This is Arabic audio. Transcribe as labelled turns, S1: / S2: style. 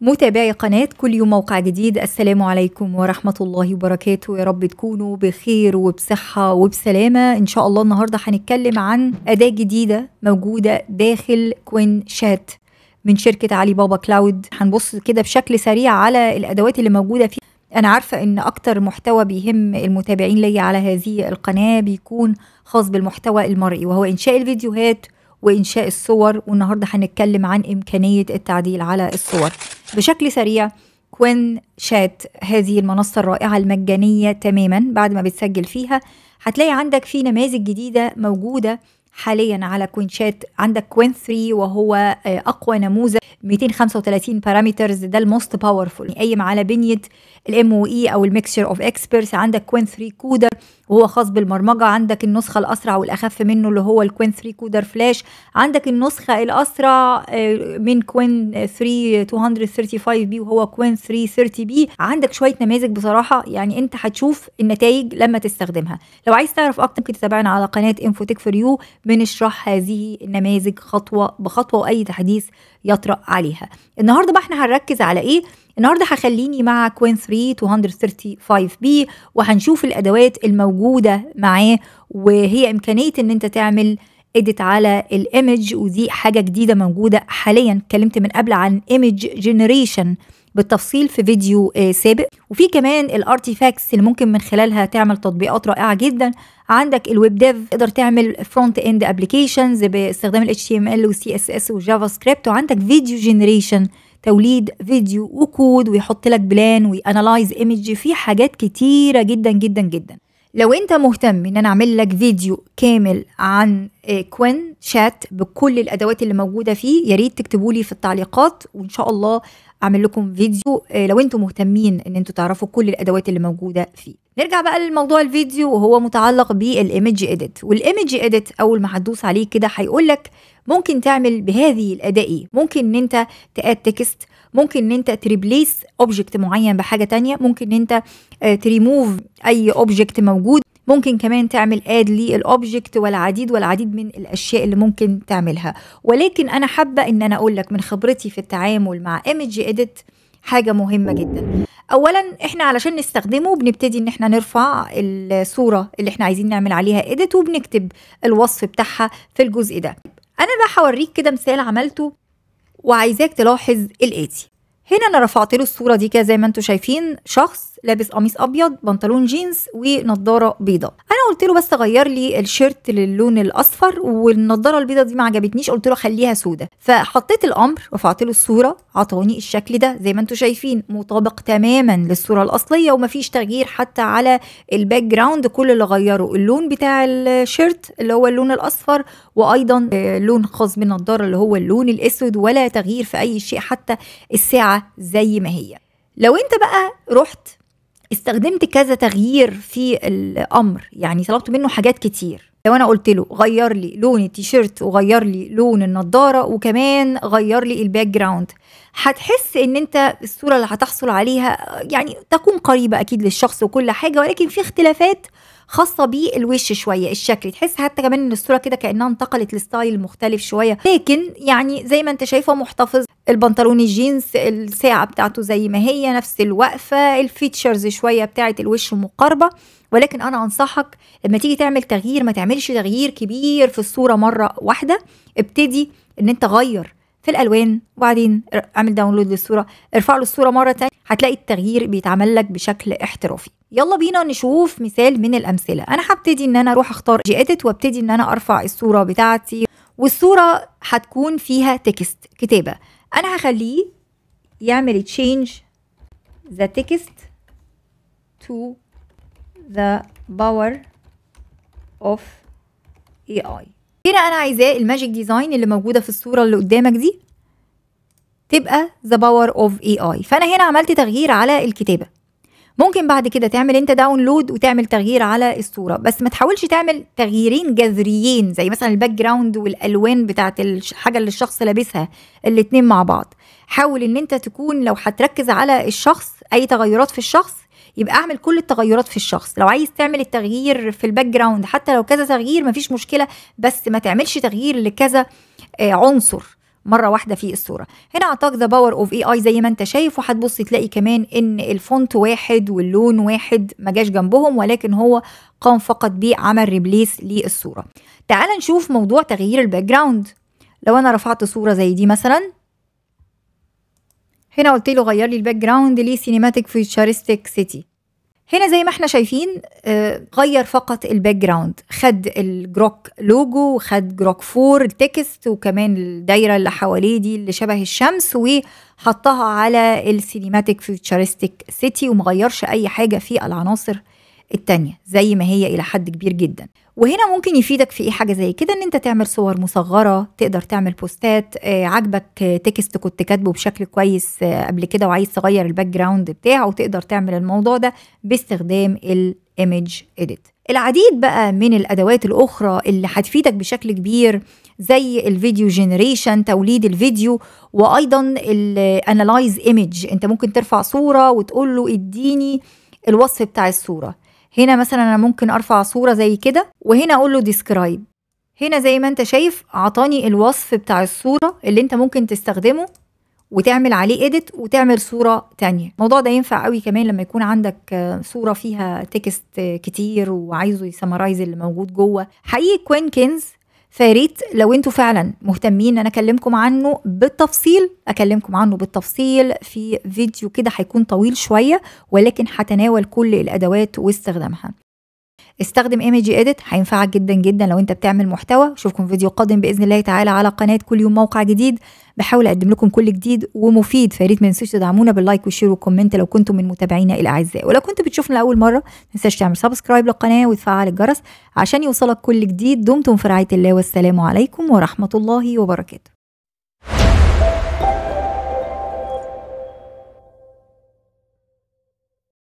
S1: متابعي قناة كل يوم موقع جديد السلام عليكم ورحمة الله وبركاته يا رب تكونوا بخير وبصحة وبسلامة إن شاء الله النهاردة هنتكلم عن أداة جديدة موجودة داخل كوين شات من شركة علي بابا كلاود هنبص كده بشكل سريع على الأدوات اللي موجودة فيه أنا عارفة إن أكتر محتوى بيهم المتابعين ليا على هذه القناة بيكون خاص بالمحتوى المرئي وهو إنشاء الفيديوهات وإنشاء الصور والنهاردة هنتكلم عن إمكانية التعديل على الصور بشكل سريع كوين شات هذه المنصة الرائعة المجانية تماما بعد ما بتسجل فيها هتلاقي عندك في نماذج جديدة موجودة حاليا على كوين شات عندك كوين 3 وهو آه، اقوى نموذج 235 بارامترز ده الموست باورفول قايم على بنيه الام e او اي او الميكسشر اوف اكسبرتس عندك كوين 3 كودر وهو خاص بالبرمجه عندك النسخه الاسرع والاخف منه اللي هو الكوين 3 كودر فلاش عندك النسخه الاسرع آه، من كوين 3 235 بي وهو كوين 330 بي عندك شويه نماذج بصراحه يعني انت هتشوف النتائج لما تستخدمها لو عايز تعرف اكتر ممكن تتابعنا على قناه انفوتك فور يو بنشرح هذه النماذج خطوه بخطوه واي تحديث يطرأ عليها النهارده بقى احنا هنركز على ايه النهارده هخليني مع كوين 3 235B وهنشوف الادوات الموجوده معاه وهي امكانيه ان انت تعمل اديت على الايمج ودي حاجه جديده موجوده حاليا اتكلمت من قبل عن ايمج جنريشن بالتفصيل في فيديو آه، سابق وفي كمان الارتيفاكتس اللي ممكن من خلالها تعمل تطبيقات رائعه جدا عندك الويب ديف تقدر تعمل فرونت اند ابلكيشنز باستخدام ال HTML و CSS والجافا سكريبت وعندك فيديو جنريشن توليد فيديو وكود ويحط لك بلان ويانالايز ايمج في حاجات كتيره جدا جدا جدا لو انت مهتم ان انا اعمل لك فيديو كامل عن آه، كوين شات بكل الادوات اللي موجوده فيه يا ريت تكتبوا لي في التعليقات وان شاء الله اعمل لكم فيديو آه، لو انتم مهتمين ان انتم تعرفوا كل الادوات اللي موجوده فيه نرجع بقى لموضوع الفيديو وهو متعلق بالايمج اديت والايمج اديت اول ما هتدوس عليه كده هيقول لك ممكن تعمل بهذه الاداه ايه ممكن ان انت تاد تكست ممكن ان انت تريبليس اوبجكت معين بحاجه تانية ممكن ان انت تريموف آه، اي اوبجكت موجود ممكن كمان تعمل اد للاوبجكت والعديد والعديد من الاشياء اللي ممكن تعملها ولكن انا حابه ان انا اقول لك من خبرتي في التعامل مع ايمج اديت حاجه مهمه جدا اولا احنا علشان نستخدمه بنبتدي ان احنا نرفع الصوره اللي احنا عايزين نعمل عليها اديت وبنكتب الوصف بتاعها في الجزء ده انا بقى هوريك كده مثال عملته وعايزاك تلاحظ الآتي هنا أنا رفعت له الصورة دي كده زي ما انتوا شايفين شخص لابس قميص ابيض بنطلون جينز ونضاره بيضاء انا قلت له بس غير لي الشيرت للون الاصفر والنضاره البيضاء دي ما عجبتنيش قلت له خليها سودة فحطيت الامر رفعت له الصوره عطوني الشكل ده زي ما انتم شايفين مطابق تماما للصوره الاصليه ومفيش تغيير حتى على الباك جراوند كل اللي غيره اللون بتاع الشيرت اللي هو اللون الاصفر وايضا آه، لون خاص بالنضاره اللي هو اللون الاسود ولا تغيير في اي شيء حتى الساعه زي ما هي لو انت بقى رحت استخدمت كذا تغيير في الامر يعني طلبت منه حاجات كتير لو انا قلت له غير لي لون التيشيرت وغير لي لون النضاره وكمان غير لي الباك جراوند هتحس ان انت الصوره اللي هتحصل عليها يعني تكون قريبه اكيد للشخص وكل حاجه ولكن في اختلافات خاصه بالوش شويه الشكل تحس حتى كمان ان الصوره كده كانها انتقلت لستايل مختلف شويه لكن يعني زي ما انت شايفه محتفظ البنطلون الجينز الساعه بتاعته زي ما هي نفس الوقفه الفيتشرز شويه بتاعه الوش مقاربه ولكن انا انصحك لما تيجي تعمل تغيير ما تعملش تغيير كبير في الصوره مره واحده ابتدي ان انت غير في الالوان وبعدين اعمل داونلود للصوره ارفع له الصوره مره تانية هتلاقي التغيير بيتعمل لك بشكل احترافي يلا بينا نشوف مثال من الامثله انا هبتدي ان انا اروح اختار جي اديت وابتدي ان انا ارفع الصوره بتاعتي والصوره هتكون فيها تكست كتابه انا هخليه يعمل تشينج ذا تكست to the power of AI هنا انا عايزاه الماجيك ديزاين اللي موجوده في الصوره اللي قدامك دي تبقى ذا باور اوف اي اي فانا هنا عملت تغيير على الكتابه ممكن بعد كده تعمل انت داونلود وتعمل تغيير على الصوره بس ما تحاولش تعمل تغييرين جذريين زي مثلا الباك جراوند والالوان بتاعه الحاجه اللي الشخص لابسها الاثنين مع بعض حاول ان انت تكون لو هتركز على الشخص اي تغيرات في الشخص يبقى اعمل كل التغيرات في الشخص لو عايز تعمل التغيير في الباك جراوند حتى لو كذا تغيير مفيش مشكله بس ما تعملش تغيير لكذا آه، عنصر مره واحده في الصوره هنا اعطاك ذا باور اوف اي اي زي ما انت شايف وهتبص تلاقي كمان ان الفونت واحد واللون واحد ما جاش جنبهم ولكن هو قام فقط بعمل ريبليس للصوره تعال نشوف موضوع تغيير الباك جراوند لو انا رفعت صوره زي دي مثلا هنا قلت له غير لي الباك جراوند لسينماتيك فيوتشرستيك سيتي هنا زي ما احنا شايفين آه، غير فقط الباك جراوند خد الجروك لوجو وخد جروك فور التكست وكمان الدايره اللي حواليه دي اللي شبه الشمس وحطها على السينيماتيك فيوتشرستيك سيتي ومغيرش اي حاجه في العناصر التانية زي ما هي إلى حد كبير جدا وهنا ممكن يفيدك في ايه حاجه زي كده ان انت تعمل صور مصغره تقدر تعمل بوستات آه، عجبك تكست كنت كاتبه بشكل كويس آه، قبل كده وعايز تغير الباك جراوند بتاعه وتقدر تعمل الموضوع ده باستخدام الايمج اديت العديد بقى من الادوات الاخرى اللي هتفيدك بشكل كبير زي الفيديو جنريشن توليد الفيديو وايضا الانالايز ايمج انت ممكن ترفع صوره وتقول له اديني الوصف بتاع الصوره هنا مثلا انا ممكن ارفع صوره زي كده وهنا اقول له ديسكرايب هنا زي ما انت شايف عطاني الوصف بتاع الصوره اللي انت ممكن تستخدمه وتعمل عليه ايديت وتعمل صوره تانية الموضوع ده ينفع قوي كمان لما يكون عندك صوره فيها تكست كتير وعايزه يسمرايز اللي موجود جوه حقيقي كوين كينز فياريت لو انتوا فعلا مهتمين ان انا اكلمكم عنه بالتفصيل اكلمكم عنه بالتفصيل في فيديو كده هيكون طويل شويه ولكن هتناول كل الادوات واستخدامها استخدم ايميج اديت هينفعك جدا جدا لو انت بتعمل محتوى اشوفكم فيديو قادم باذن الله تعالى على قناه كل يوم موقع جديد بحاول اقدم لكم كل جديد ومفيد فياريت ما تنسوش تدعمونا باللايك والشير والكومنت لو كنتم من متابعينا الاعزاء ولو كنت بتشوفنا لاول مره ما تنساش تعمل سبسكرايب للقناه وتفعل الجرس عشان يوصلك كل جديد دمتم في رعايه الله والسلام عليكم ورحمه الله وبركاته